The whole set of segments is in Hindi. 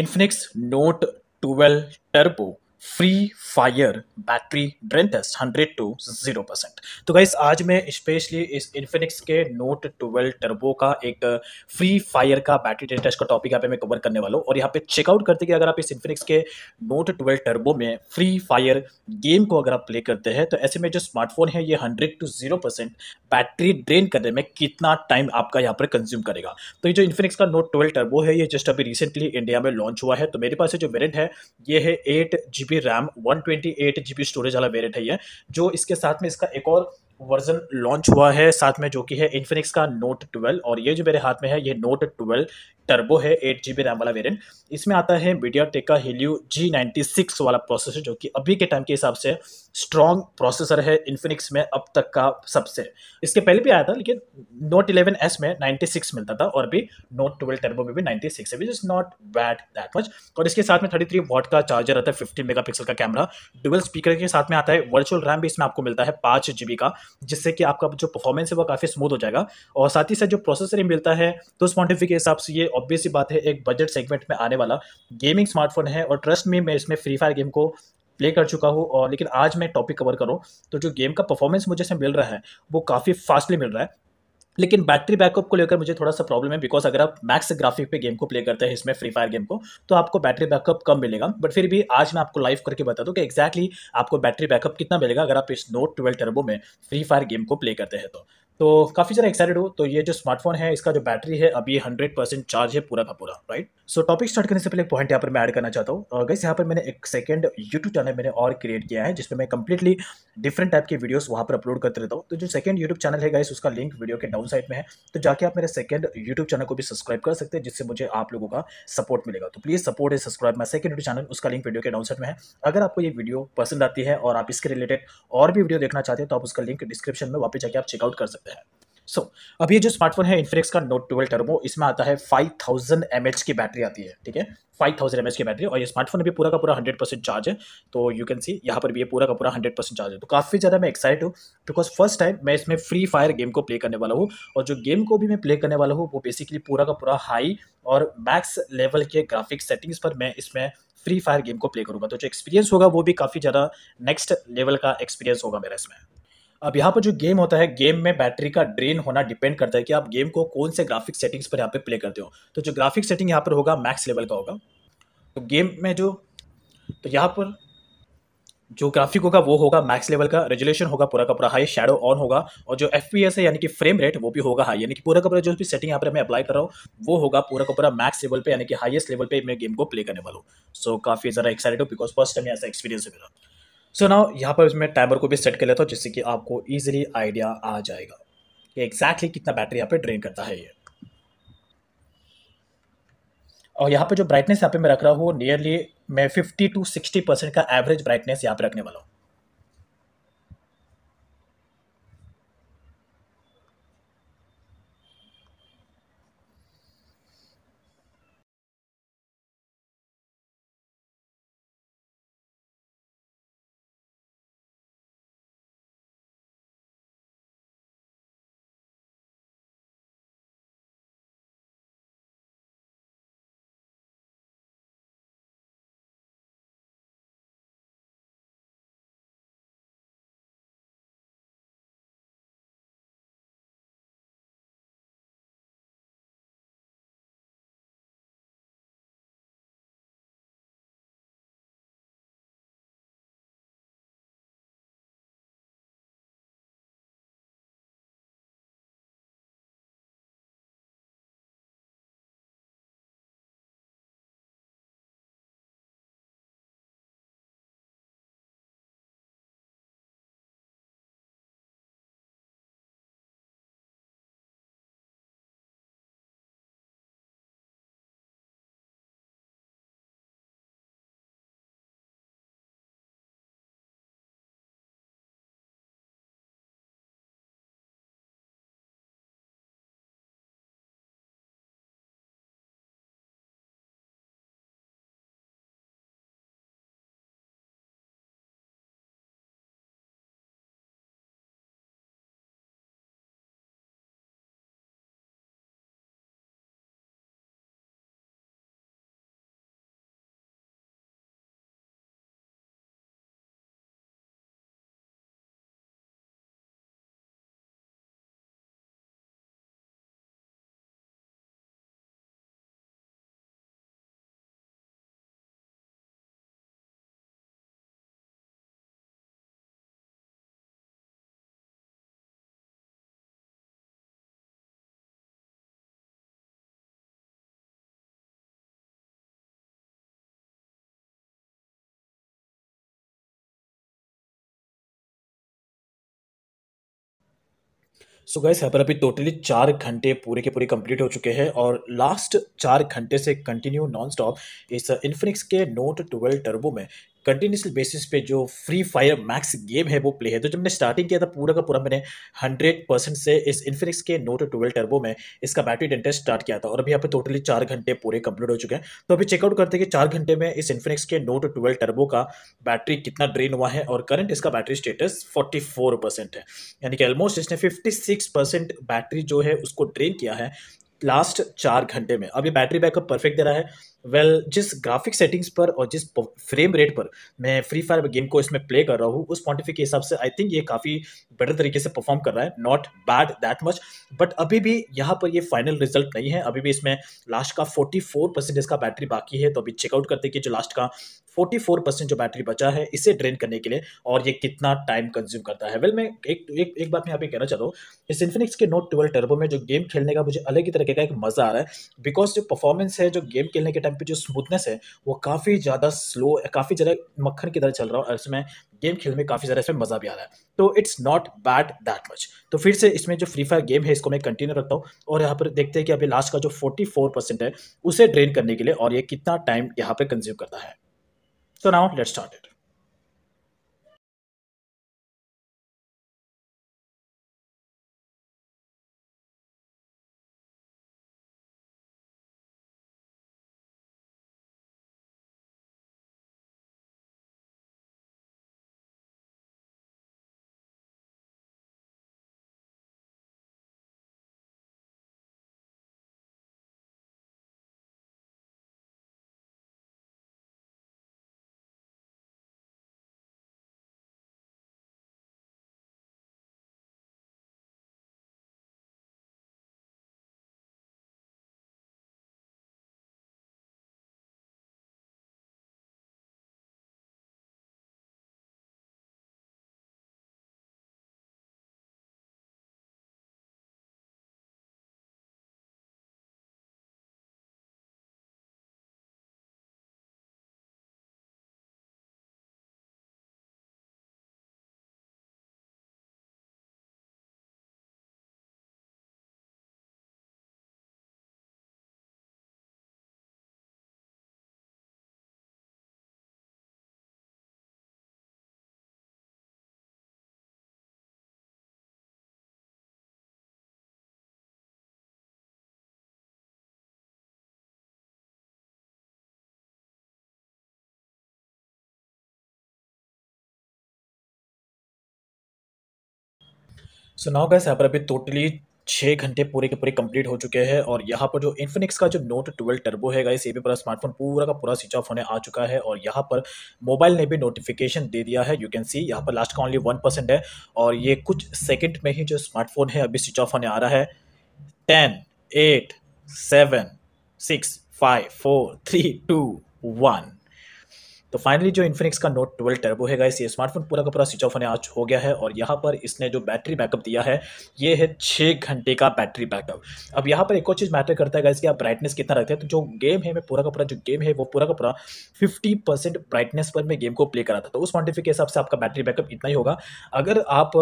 Infinix Note 12 Turbo Free Fire battery drain test hundred to zero percent तो गाइस आज मैं स्पेशली इस इन्फिनिक्स के नोट ट्वेल्व टर्बो का एक फ्री फायर का बैटरी ड्रेन टेस्ट का टॉपिक यहाँ पे मैं कवर करने वाला हूँ और यहाँ पे चेकआउट करते कि अगर आप इस इन्फिनिक्स के नोट ट्वेल्व टर्बो में फ्री फायर गेम को अगर आप प्ले करते हैं तो ऐसे में जो स्मार्टफोन है ये hundred to zero percent battery drain करने में कितना टाइम आपका यहाँ पर कंज्यूम करेगा तो ये जो इन्फिनिक्स का नोट ट्वेल्व टर्बो है ये जस्ट अभी रिसेंटली इंडिया में लॉन्च हुआ है तो मेरे पास जो वेरियंट है ये है eight G GB RAM one twenty eight GB storage वाला वेरियंट है ये जो इसके साथ में इसका एक और वर्जन लॉन्च हुआ है साथ में जो कि है इन्फिनिक्स का नोट ट्वेल्व और ये जो मेरे हाथ में है ये नोट ट्वेल्व टर्बो है एट जी बी रैम वाला वेरिएंट इसमें आता है मीडिया टेक का हेलियो जी नाइन्टी सिक्स वाला प्रोसेसर जो कि अभी के टाइम के हिसाब से स्ट्रॉन्ग प्रोसेसर है इन्फिनिक्स में अब तक का सबसे इसके पहले भी आया था लेकिन नोट इलेवन एस में नाइन्टी सिक्स मिलता था और भी नोट ट्वेल्व टर्बो में भी नाइन्टी सिक्स है which is not bad that much और इसके साथ में थर्टी थ्री वॉट का चार्जर आता है फिफ्टी मेगा पिक्सल का कैमरा डुबल स्पीकर के साथ में आता है वर्चुअल रैम भी इसमें आपको मिलता है पाँच जी बी का जिससे कि आपका जो परफॉर्मेंस है वो काफ़ी स्मूथ हो जाएगा और साथ ही साथ जो प्रोसेसर ही मिलता है तो उस के हिसाब से ये ऑब्वियस बात है एक बजट सेगमेंट में आने वाला गेमिंग स्मार्टफोन है और ट्रस्ट में मैं इसमें फ्री फायर गेम को प्ले कर चुका हूँ और लेकिन आज मैं टॉपिक कवर करूँ तो जो गेम का परफॉर्मेंस मुझे इसमें मिल रहा है वो काफ़ी फास्टली मिल रहा है लेकिन बैटरी बैकअप को लेकर मुझे थोड़ा सा प्रॉब्लम है बिकॉज अगर आप मैक्स ग्राफिक पे गेम को प्ले करते हैं इसमें फ्री फायर गेम को तो आपको बैटरी बैकअप कम मिलेगा बट फिर भी आज मैं आपको लाइव करके बता दूं कि एक्जैक्टली exactly आपको बैटरी बैकअप कितना मिलेगा अगर आप इस नोट ट्वेल्व टर्बो में फ्री फायर गेम को प्ले करते हैं तो तो काफ़ी ज़रा एक्साइटेड हो तो ये जो स्मार्टफोन है इसका जो बैटरी है अब ये हंड्रेड परसेंट चार्ज है पूरा का पूरा राइट सो टॉपिक स्टार्ट करने से पहले पॉइंट यहाँ पर मैं ऐड करना चाहता हूँ गैस यहाँ पर मैंने एक सेकंड यूट्यूब चैनल मैंने और क्रिएट किया है जिसमें मैं कंप्लीटली डिफरेंट टाइप के वीडियोज वहाँ पर अपलोड करते रहता हूँ तो जो सेकंड यूट्यूब चैनल है गैस उसका लिंक वीडियो के डाउन साइड में है तो जाके आप मेरे सेकंड यूट्यूब चैनल को भी सब्सक्राइब कर सकते हैं जिससे मुझे आप लोगों का सपोर्ट मिलेगा तो प्लीज़ सपोर्ट है सब्सक्राइब मैं सेकंड यूट्यूब चैनल उसका लिंक वीडियो के डाउन साइड में है अगर आपको ये वीडियो पसंद आती है और आप इसके रिलेटेड और भी वीडियो देखना चाहते हैं तो आप उसका लिंक डिस्क्रिप्शन में वापस जाकर आप चेकआउट कर सकते हैं सकते हैं सो so, अब ये जो स्मार्टफोन है इन्फिनिक्स का नोट ट्वेल्व टर्मो इसमें आता है फाइव थाउजेंड एम एच की बैटरी आती है ठीक है फाइव थाउजेंड एम एच की बैटरी और ये स्मार्टफोन अभी पूरा का पूरा हंड्रेड परसेंट चार्ज है तो यू कैन सी यहाँ पर भी ये पूरा का पूरा हंड्रेड परसेंट चार्ज है तो काफ़ी ज़्यादा मैं एक्साइट हूँ बिकॉज फर्स्ट टाइम मैं इसमें फ्री फायर गेम को प्ले करने वाला हूँ और जो गेम को भी मैं प्ले करने वाला हूँ वो बेसिकली पूरा का पूरा हाई और मैक्स लेवल के ग्राफिक सेटिंग्स पर मैं इसमें फ्री फायर गेम को प्ले करूँगा तो जो एक्सपीरियंस होगा वो भी काफ़ी ज़्यादा नेक्स्ट लेवल का एक्सपीरियंस होगा मेरा इसमें अब यहाँ पर जो गेम होता है गेम में बैटरी का ड्रेन होना डिपेंड करता है कि आप गेम को कौन से ग्राफिक सेटिंग्स पर यहाँ पे प्ले करते हो तो जो ग्राफिक सेटिंग यहाँ पर होगा मैक्स लेवल का होगा तो गेम में जो तो यहाँ पर जो ग्राफिक होगा वो होगा मैक्स लेवल का रेजुलेशन होगा पूरा का पूरा हाई शेडो ऑन होगा और जो एफ पी एस है यानी कि फ्रेम रेट वो भी होगा हाई यानी कि पूरा का पूरा जो भी सेटिंग यहाँ पर मैं अप्लाई कर रहा हूँ वो होगा पूरा का पूरा मैक्स लेवल पे यानी कि हाईएस्ट लेवल पे मैं गेम को प्ले करने वाला हूँ सो so, काफ़ी ज़रा एक्साइटेड हूँ बिकॉज फर्स्ट टाइम ऐसा एक्सपीरियंस है सो ना यहाँ पर मैं टाइमर को भी सेट कर लेता हूँ जिससे कि आपको ईजिली आइडिया आ जाएगा कि एग्जैक्टली कितना बैटरी यहाँ पे ड्रेन करता है ये और यहाँ पे जो ब्राइटनेस यहाँ पे मैं रख रहा हूँ नियरली मैं 50 टू 60 परसेंट का एवरेज ब्राइटनेस यहाँ पे रखने वाला हूँ सो गैस यहाँ पर अभी टोटली चार घंटे पूरे के पूरे कंप्लीट हो चुके हैं और लास्ट चार घंटे से कंटिन्यू नॉन स्टॉप इस इन्फिनिक्स के नोट ट्वेल्व टर्बो में कंटिन्यूसली बेसिस पे जो फ्री फायर मैक्स गेम है वो प्ले है तो जब मैंने स्टार्टिंग किया था पूरा का पूरा मैंने हंड्रेड परसेंट से इस इन्फिनिक्स के नोट ट्वेल्व टर्बो में इसका बैटरी डेंटर स्टार्ट किया था और अभी यहाँ पे टोटली चार घंटे पूरे कंप्लीट हो चुके हैं तो अभी चेकआउट करते हैं कि चार घंटे में इस इन्फिनिक्स के नोट ट्वेल्व टर्बो का बैटरी कितना ड्रेन हुआ है और करंट इसका battery status forty four percent है यानी कि ऑलमोस्ट इसने फिफ्टी सिक्स परसेंट बैटरी जो है उसको ड्रेन किया है लास्ट चार घंटे में अब बैटरी बैकअप परफेक्ट दे रहा है वेल well, जिस ग्राफिक सेटिंग्स पर और जिस फ्रेम रेट पर मैं फ्री फायर गेम को इसमें प्ले कर रहा हूँ उस क्वान्टिफी के हिसाब से आई थिंक ये काफ़ी बेटर तरीके से परफॉर्म कर रहा है not bad that much but अभी भी यहाँ पर ये फाइनल रिजल्ट नहीं है अभी भी इसमें लास्ट का 44 परसेंटेज का बैटरी बाकी है तो अभी चेकआउट करते कि जो लास्ट का फोर्टी फोर परसेंट जो बैटरी बचा है इसे ड्रेन करने के लिए और ये कितना टाइम कंज्यूम करता है वेल मैं एक एक, एक बात मैं यहाँ पे कहना चाहता हूँ इस इन्फिनिक्स के नोट ट्वेल्व टर्बो में जो गेम खेलने का मुझे अलग ही तरीके का एक मज़ा आ रहा है बिकॉज जो परफॉर्मेंस है जो गेम खेलने के टाइम पर जो स्मूथनेस है वो काफ़ी ज़्यादा स्लो काफ़ी ज़्यादा मक्खन की तरह चल रहा है और इसमें गेम खेलने में काफ़ी ज़्यादा इसमें मज़ा भी आ रहा है तो it's not bad that much तो फिर से इसमें जो फ्री फायर गेम है इसको मैं कंटिन्यू रखता हूँ और यहाँ पर देखते हैं कि अभी लास्ट का जो फोर्टी फोर परसेंट है उसे ड्रेन करने के लिए और ये कितना टाइम यहाँ पर कंज्यूम करता है So now let's start it. So now guys यहाँ पर अभी टोटली छः घंटे पूरे के पूरे कंप्लीट हो चुके हैं और यहाँ पर जो इन्फिनिक्स का जो नोट ट्वेल्व टर्बो है गाइस ये भी पूरा स्मार्टफोन पूरा का पूरा स्विच ऑफ होने आ चुका है और यहाँ पर मोबाइल ने भी नोटिफिकेशन दे दिया है यू कैन सी यहाँ पर लास्ट का ओनली वन परसेंट है और ये कुछ सेकेंड में ही जो स्मार्टफोन है अभी स्विच ऑफ होने आ रहा है ten eight seven six five four three two one तो फाइनली जो इन्फिनिक्स का नोट ट्वेल्व टर्बो है गाइस ये स्मार्टफोन पूरा का पूरा स्विच ऑफ होने आज हो गया है और यहाँ पर इसने जो बैटरी बैकअप दिया है ये है छः घंटे का बैटरी बैकअप अब यहाँ पर एक और चीज़ मैटर करता है गाइस कि आप ब्राइटनेस कितना रखते हैं तो जो गेम है मैं पूरा का पूरा जो गेम है वो पूरा का पूरा फिफ्टी परसेंट ब्राइटनेस पर मैं गेम को प्ले करा था तो उस क्वान्टिफिक के हिसाब से आपका बैटरी बैकअप इतना ही होगा अगर आप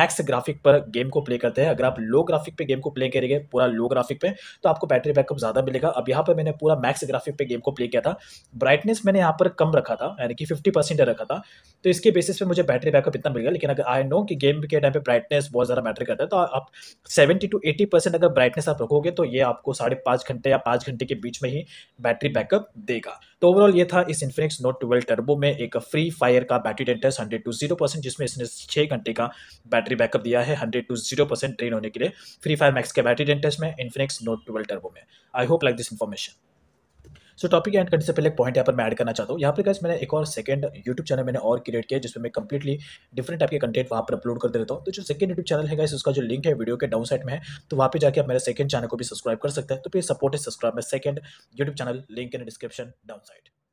मैक्स ग्राफिक पर गेम को प्ले करते हैं अगर आप लो ग्राफिक पर गेम को प्ले करेंगे पूरा लो ग्राफिक पर तो आपको बैटरी बैकअप ज़्यादा मिलेगा अब यहाँ पर मैंने पूरा मैक्स ग्राफिक पर गेम को प्ले किया था ब्राइटनेस मैंने यहाँ पर कम रखा रखा था यानी कि फिफ्टी परसेंट रखा था तो इसके बेसिस पे मुझे बैटरी बैकअप इतना मिल गया लेकिन अगर आई नो कि गेम के टाइम पे ब्राइटनेस बहुत ज़्यादा मैटर करता है तो आप सेवेंटी टू एटी परसेंट अगर ब्राइटनेस आप रखोगे तो ये आपको साढ़े पाँच घंटे या पाँच घंटे के बीच में ही बैटरी बैकअप देगा तो ओवरऑल ये था इस इन्फिनिक्स नोट ट्वेल्व टर्बो में एक फ्री फायर का बैटरी डेंट हंड्रेड टू जीरो परसेंट जिसमें इसने छः घंटे का बैटरी बैकअप दिया है hundred to zero percent drain होने के लिए फ्री फायर मैक्स के बैटरी डेंट में इन्फिनिक्स नोट ट्वेल्व टर्बो में I hope like this information so topic end करने से पहले एक पॉइंट यहाँ पर मैं ऐड करना चाहता हूँ यहाँ पर गैस मैंने एक और सेकंड यूट्यूब चैनल मैंने और क्रिएट किया जिसमें मैं कंप्लीटली डिफरेंट टाइप के कंटेंट वहाँ पर अपलोड करते रहता हूँ तो जो सेकंड यूट्यूब चैनल है गैस उसका जो लिंक है वीडियो के डाउन साइड में है तो वहाँ पर जाकर आप मेरे सेकंड चैनल को भी सब्सक्राइब कर सकते हैं तो प्लीज सपोर्ट इज सब्सक्राइब मैं second YouTube channel link in description down side